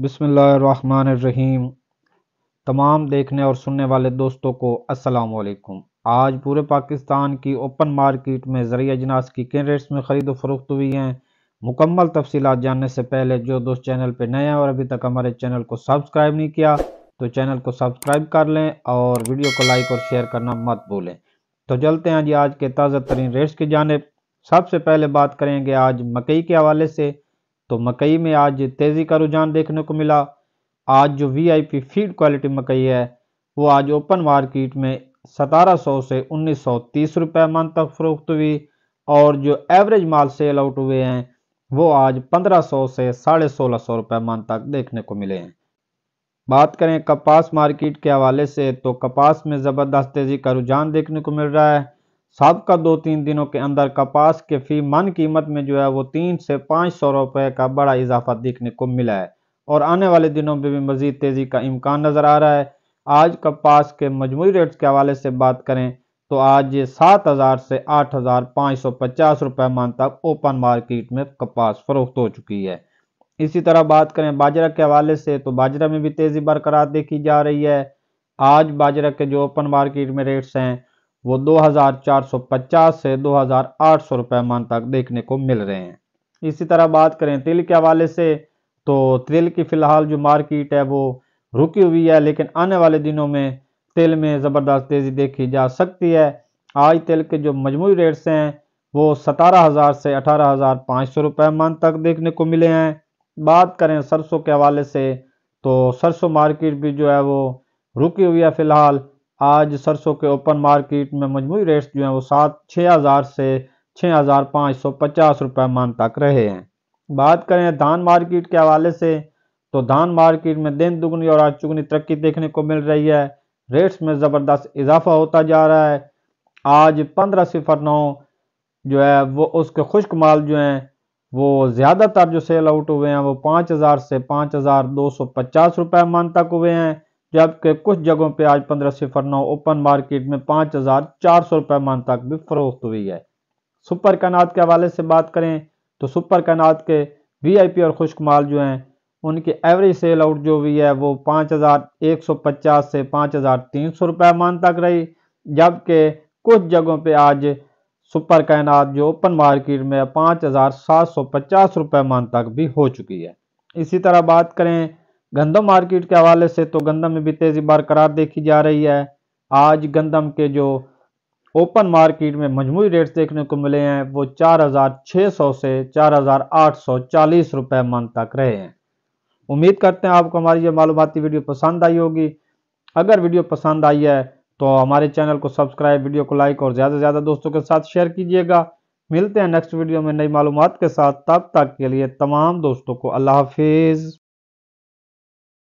बिसमीम तमाम देखने और सुनने वाले दोस्तों को असलकुम आज पूरे पाकिस्तान की ओपन मार्केट में ज़रिया अजनास की किन रेट्स में ख़रीद व फरोख्त हुई हैं मुकम्मल तफसीत जानने से पहले जो दोस्त चैनल पर नए हैं और अभी तक हमारे चैनल को सब्सक्राइब नहीं किया तो चैनल को सब्सक्राइब कर लें और वीडियो को लाइक और शेयर करना मत भूलें तो चलते हैं जी आज के ताज़ा तरीन रेट्स की जानब सबसे पहले बात करेंगे आज मकई के हवाले से तो मकई में आज तेज़ी का रुझान देखने को मिला आज जो वीआईपी फीड क्वालिटी मकई है वो आज ओपन मार्केट में 1700 से 1930 रुपए मन तक फरोख्त हुई और जो एवरेज माल सेल आउट हुए हैं वो आज 1500 से साढ़े सोलह सौ रुपये मन तक देखने को मिले हैं बात करें कपास मार्केट के हवाले से तो कपास में ज़बरदस्त तेज़ी का रुझान देखने को मिल रहा है सबका दो तीन दिनों के अंदर कपास के फी मन कीमत में जो है वो तीन से पाँच सौ रुपये का बड़ा इजाफा देखने को मिला है और आने वाले दिनों में भी मजीद तेज़ी का इम्कान नज़र आ रहा है आज कपास के मजमू रेट्स के हवाले से बात करें तो आज ये सात हज़ार से आठ हज़ार पाँच सौ पचास रुपये मान तक ओपन मार्केट में कपास फरोख्त हो चुकी है इसी तरह बात करें बाजरा के हवाले से तो बाजरा में भी तेज़ी बरकरार देखी जा रही है आज बाजरा के जो ओपन मार्केट में रेट्स हैं वो 2450 से 2800 रुपए मान तक देखने को मिल रहे हैं इसी तरह बात करें तिल के हवाले से तो तेल की फ़िलहाल जो मार्केट है वो रुकी हुई है लेकिन आने वाले दिनों में तेल में ज़बरदस्त तेज़ी देखी जा सकती है आज तेल के जो मजमू रेट्स हैं वो सतारह हज़ार से अठारह हज़ार पाँच सौ रुपये मान तक देखने को मिले हैं बात करें सरसों के हवाले से तो सरसों मार्केट भी जो है वो रुकी हुई है फ़िलहाल आज सरसों के ओपन मार्केट में मजमू रेट्स जो हैं वो सात छः हज़ार से छः हज़ार पाँच सौ पचास रुपये मान तक रहे हैं बात करें धान मार्केट के हवाले से तो धान मार्केट में दिन दुगनी और आज चुगनी तरक्की देखने को मिल रही है रेट्स में ज़बरदस्त इजाफा होता जा रहा है आज पंद्रह सिफर नौ जो है वो उसके खुश्क माल जो हैं वो ज़्यादातर जो सेल आउट हुए हैं वो पाँच हज़ार से पाँच हज़ार दो सौ पचास रुपये मान तक हुए हैं जबकि कुछ जगहों पर आज पंद्रह सिफर नौ ओपन मार्केट में पाँच हज़ार चार सौ रुपये मान तक भी फरोख्त हुई है सुपर कैनात के हवाले से बात करें तो सुपर कैनात के वी आई पी और खुश्क माल जो हैं उनकी एवरेज सेल आउट जो हुई है वो पाँच हज़ार एक सौ पचास से पाँच हज़ार तीन सौ रुपये मान तक रही जबकि कुछ जगहों पर आज सुपर कैनात जो ओपन मार्केट में पाँच हज़ार सात सौ पचास रुपये मान तक भी हो चुकी है इसी तरह बात करें गंदम मार्केट के हवाले से तो गंदम में भी तेज़ी बरकरार देखी जा रही है आज गंदम के जो ओपन मार्केट में मजमू रेट्स देखने को मिले हैं वो 4,600 से 4,840 रुपए मन तक रहे हैं उम्मीद करते हैं आपको हमारी ये मालूमती वीडियो पसंद आई होगी अगर वीडियो पसंद आई है तो हमारे चैनल को सब्सक्राइब वीडियो को लाइक और ज़्यादा से ज़्यादा दोस्तों के साथ शेयर कीजिएगा मिलते हैं नेक्स्ट वीडियो में नई मालूम के साथ तब तक के लिए तमाम दोस्तों को अल्लाह हाफिज़